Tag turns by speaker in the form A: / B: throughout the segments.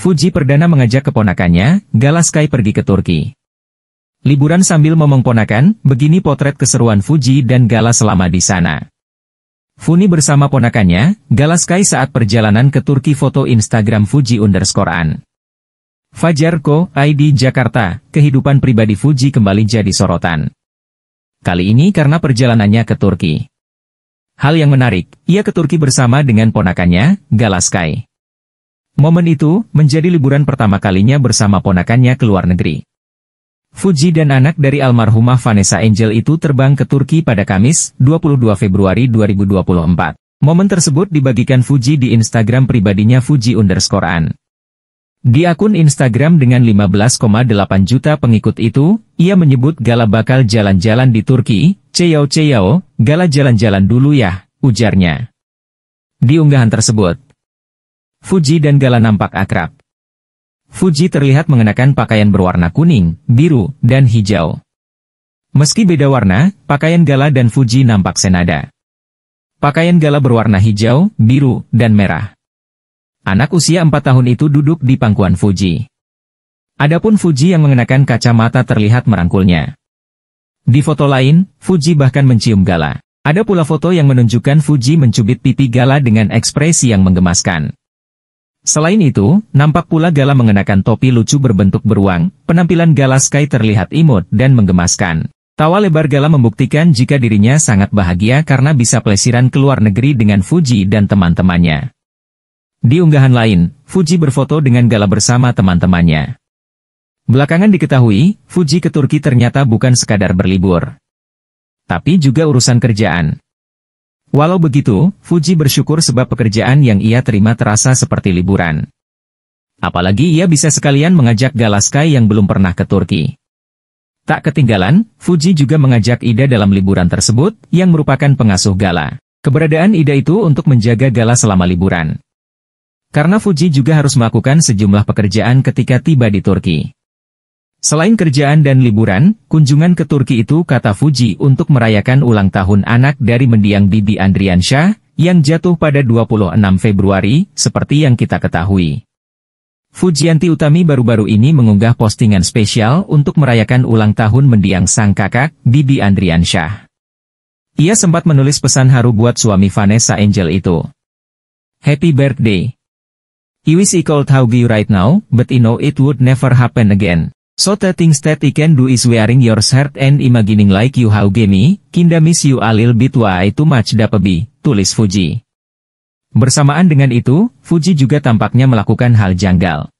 A: Fuji Perdana mengajak keponakannya, Galaskai pergi ke Turki. Liburan sambil memengponakan, begini potret keseruan Fuji dan Gala selama di sana. Funi bersama ponakannya, Galaskai saat perjalanan ke Turki foto Instagram Fuji underscore an. Fajarko, ID Jakarta, kehidupan pribadi Fuji kembali jadi sorotan. Kali ini karena perjalanannya ke Turki. Hal yang menarik, ia ke Turki bersama dengan ponakannya, Galaskai. Momen itu, menjadi liburan pertama kalinya bersama ponakannya ke luar negeri. Fuji dan anak dari almarhumah Vanessa Angel itu terbang ke Turki pada Kamis, 22 Februari 2024. Momen tersebut dibagikan Fuji di Instagram pribadinya Fuji underscore an. Di akun Instagram dengan 15,8 juta pengikut itu, ia menyebut Gala bakal jalan-jalan di Turki, Ceyao Ceyao, Gala jalan-jalan dulu ya, ujarnya. Di unggahan tersebut, Fuji dan Gala nampak akrab. Fuji terlihat mengenakan pakaian berwarna kuning, biru, dan hijau. Meski beda warna, pakaian Gala dan Fuji nampak senada. Pakaian Gala berwarna hijau, biru, dan merah. Anak usia 4 tahun itu duduk di pangkuan Fuji. Adapun Fuji yang mengenakan kacamata terlihat merangkulnya. Di foto lain, Fuji bahkan mencium Gala. Ada pula foto yang menunjukkan Fuji mencubit pipi Gala dengan ekspresi yang menggemaskan. Selain itu, nampak pula Gala mengenakan topi lucu berbentuk beruang, penampilan Gala Sky terlihat imut dan menggemaskan. Tawa lebar Gala membuktikan jika dirinya sangat bahagia karena bisa pelesiran ke luar negeri dengan Fuji dan teman-temannya. Di unggahan lain, Fuji berfoto dengan Gala bersama teman-temannya. Belakangan diketahui, Fuji ke Turki ternyata bukan sekadar berlibur. Tapi juga urusan kerjaan. Walau begitu, Fuji bersyukur sebab pekerjaan yang ia terima terasa seperti liburan. Apalagi ia bisa sekalian mengajak Galaskai yang belum pernah ke Turki. Tak ketinggalan, Fuji juga mengajak Ida dalam liburan tersebut, yang merupakan pengasuh Gala. Keberadaan Ida itu untuk menjaga Gala selama liburan. Karena Fuji juga harus melakukan sejumlah pekerjaan ketika tiba di Turki. Selain kerjaan dan liburan, kunjungan ke Turki itu kata Fuji untuk merayakan ulang tahun anak dari mendiang Bibi Andriansyah, yang jatuh pada 26 Februari, seperti yang kita ketahui. Fujianti Utami baru-baru ini mengunggah postingan spesial untuk merayakan ulang tahun mendiang sang kakak, Bibi Andriansyah. Ia sempat menulis pesan haru buat suami Vanessa Angel itu. Happy birthday. I wish I could hug you right now, but I know it would never happen again. So the things that I can do is wearing your shirt and imagining like you how me, kinda miss you a little bit why too much pebi, tulis Fuji. Bersamaan dengan itu, Fuji juga tampaknya melakukan hal janggal.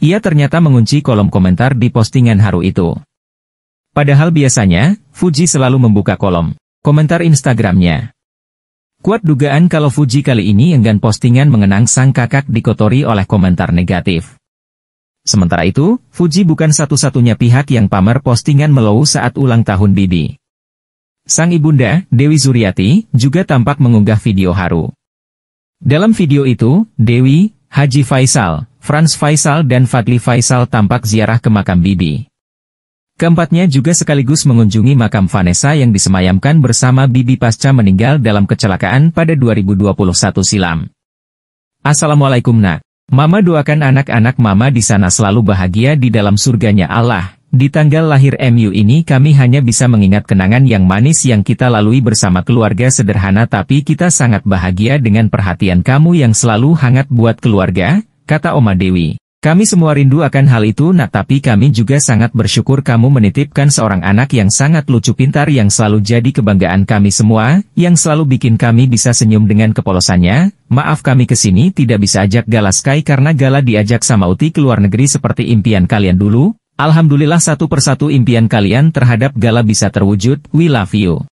A: Ia ternyata mengunci kolom komentar di postingan haru itu. Padahal biasanya, Fuji selalu membuka kolom komentar Instagramnya. Kuat dugaan kalau Fuji kali ini enggan postingan mengenang sang kakak dikotori oleh komentar negatif. Sementara itu, Fuji bukan satu-satunya pihak yang pamer postingan melow saat ulang tahun Bibi. Sang ibunda, Dewi Zuriati, juga tampak mengunggah video haru. Dalam video itu, Dewi, Haji Faisal, Franz Faisal dan Fadli Faisal tampak ziarah ke makam Bibi. Keempatnya juga sekaligus mengunjungi makam Vanessa yang disemayamkan bersama Bibi pasca meninggal dalam kecelakaan pada 2021 silam. Assalamualaikum nak. Mama doakan anak-anak Mama di sana selalu bahagia di dalam surganya Allah. Di tanggal lahir MU ini kami hanya bisa mengingat kenangan yang manis yang kita lalui bersama keluarga sederhana tapi kita sangat bahagia dengan perhatian kamu yang selalu hangat buat keluarga, kata Oma Dewi. Kami semua rindu akan hal itu nak tapi kami juga sangat bersyukur kamu menitipkan seorang anak yang sangat lucu pintar yang selalu jadi kebanggaan kami semua, yang selalu bikin kami bisa senyum dengan kepolosannya, maaf kami kesini tidak bisa ajak Gala Sky karena Gala diajak sama Uti ke luar negeri seperti impian kalian dulu, Alhamdulillah satu persatu impian kalian terhadap Gala bisa terwujud, we love you.